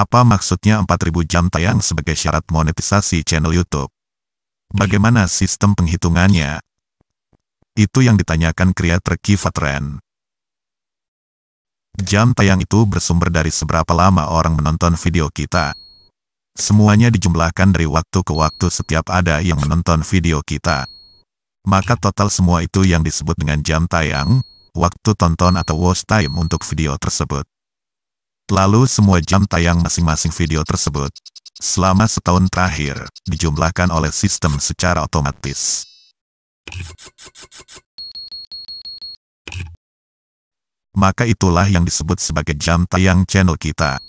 Apa maksudnya 4000 jam tayang sebagai syarat monetisasi channel YouTube? Bagaimana sistem penghitungannya? Itu yang ditanyakan kreator Kivatren. Jam tayang itu bersumber dari seberapa lama orang menonton video kita. Semuanya dijumlahkan dari waktu ke waktu setiap ada yang menonton video kita. Maka total semua itu yang disebut dengan jam tayang, waktu tonton atau watch time untuk video tersebut. Lalu semua jam tayang masing-masing video tersebut selama setahun terakhir dijumlahkan oleh sistem secara otomatis. Maka itulah yang disebut sebagai jam tayang channel kita.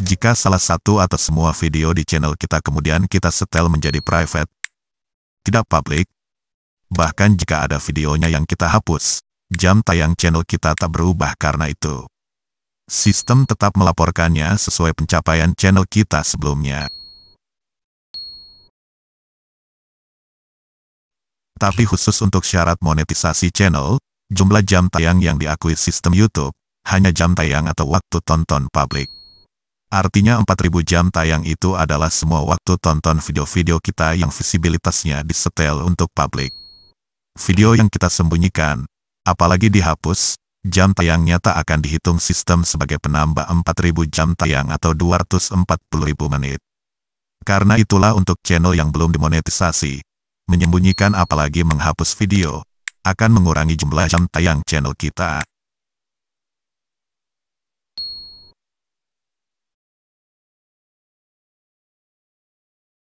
Jika salah satu atau semua video di channel kita kemudian kita setel menjadi private, tidak publik, bahkan jika ada videonya yang kita hapus, jam tayang channel kita tak berubah karena itu. Sistem tetap melaporkannya sesuai pencapaian channel kita sebelumnya. Tapi khusus untuk syarat monetisasi channel, jumlah jam tayang yang diakui sistem YouTube, hanya jam tayang atau waktu tonton publik. Artinya 4000 jam tayang itu adalah semua waktu tonton video-video kita yang visibilitasnya disetel untuk publik. Video yang kita sembunyikan, apalagi dihapus, jam tayangnya tak akan dihitung sistem sebagai penambah 4000 jam tayang atau 240.000 menit. Karena itulah untuk channel yang belum dimonetisasi, menyembunyikan apalagi menghapus video, akan mengurangi jumlah jam tayang channel kita.